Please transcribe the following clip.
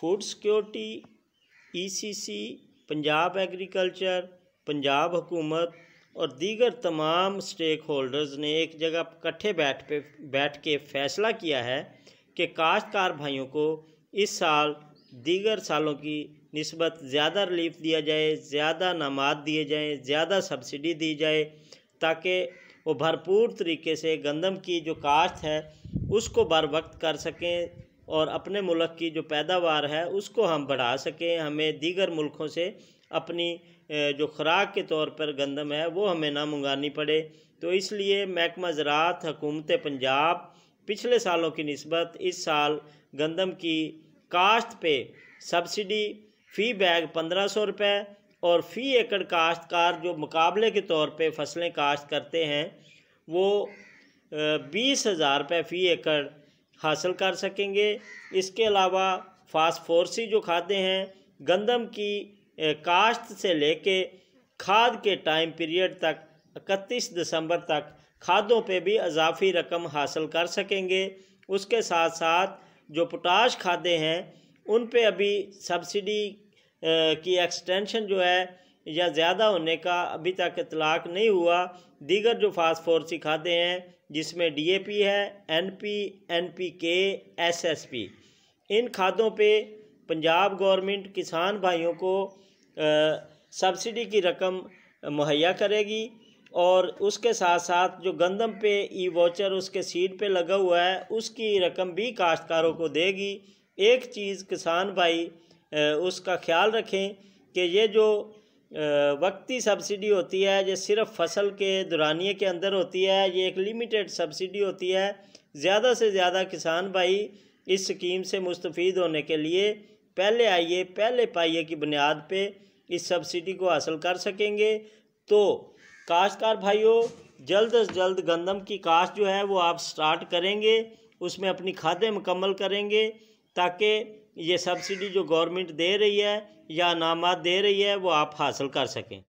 food security ECC e Punjab agriculture Punjab हुकूमत और दीगर तमाम स्टेक होल्डर्स ने एक जगह इकट्ठे बैठ पे बैठ के फैसला किया है कि काश्तकार भाइयों को इस साल दीगर सालों की नस्बत ज़्यादा रिलीफ दिया जाए ज़्यादा नमाद दिए जाएँ ज़्यादा सब्सिडी दी जाए ताकि वो भरपूर तरीके से गंदम की जो काश्त है उसको बर वक्त कर सकें और अपने मुल्क की जो पैदावार है उसको हम बढ़ा सकें हमें दीगर मुल्कों से अपनी जो ख़ुराक के तौर पर गंदम है वो हमें ना मंगानी पड़े तो इसलिए महकमा ज़रात हकूमत पंजाब पिछले सालों की नस्बत इस साल गंदम की काश्त पे सब्सिडी फ़ी बैग पंद्रह सौ रुपये और फ़ी एकड़ काश्तकार जो मुकाबले के तौर पे फसलें काश्त करते हैं वो बीस हज़ार रुपये फ़ी एकड़ हासिल कर सकेंगे इसके अलावा फास्फोरसी जो खाते हैं गंदम की काश्त से लेके खाद के टाइम पीरियड तक इकतीस दिसंबर तक खादों पे भी अजाफी रकम हासिल कर सकेंगे उसके साथ साथ जो पोटाश खादे हैं उन पे अभी सब्सिडी की एक्सटेंशन जो है या ज़्यादा होने का अभी तक इतलाक नहीं हुआ दीगर जो फास्फोरसी खाते हैं जिसमें डीएपी है एनपी एनपीके एसएसपी इन खादों पे पंजाब गवर्नमेंट किसान भाइयों को सब्सिडी की रकम मुहैया करेगी और उसके साथ साथ जो गंदम पे ई वाचर उसके सीड पे लगा हुआ है उसकी रकम भी काश्तकारों को देगी एक चीज़ किसान भाई उसका ख्याल रखें कि ये जो वक्ती सब्सिडी होती है ये सिर्फ फसल के दुरानिए के अंदर होती है ये एक लिमिटेड सब्सिडी होती है ज़्यादा से ज़्यादा किसान भाई इस स्कीम से मुस्तफ़ होने के लिए पहले आइए पहले पाइए की बुनियाद पे इस सब्सिडी को हासिल कर सकेंगे तो काश्तकार भाइयों जल्द अज जल्द गंदम की काश्त जो है वो आप स्टार्ट करेंगे उसमें अपनी खादें मुकम्मल करेंगे ताकि ये सब्सिडी जो गवर्नमेंट दे रही है या अनामत दे रही है वो आप हासिल कर सकें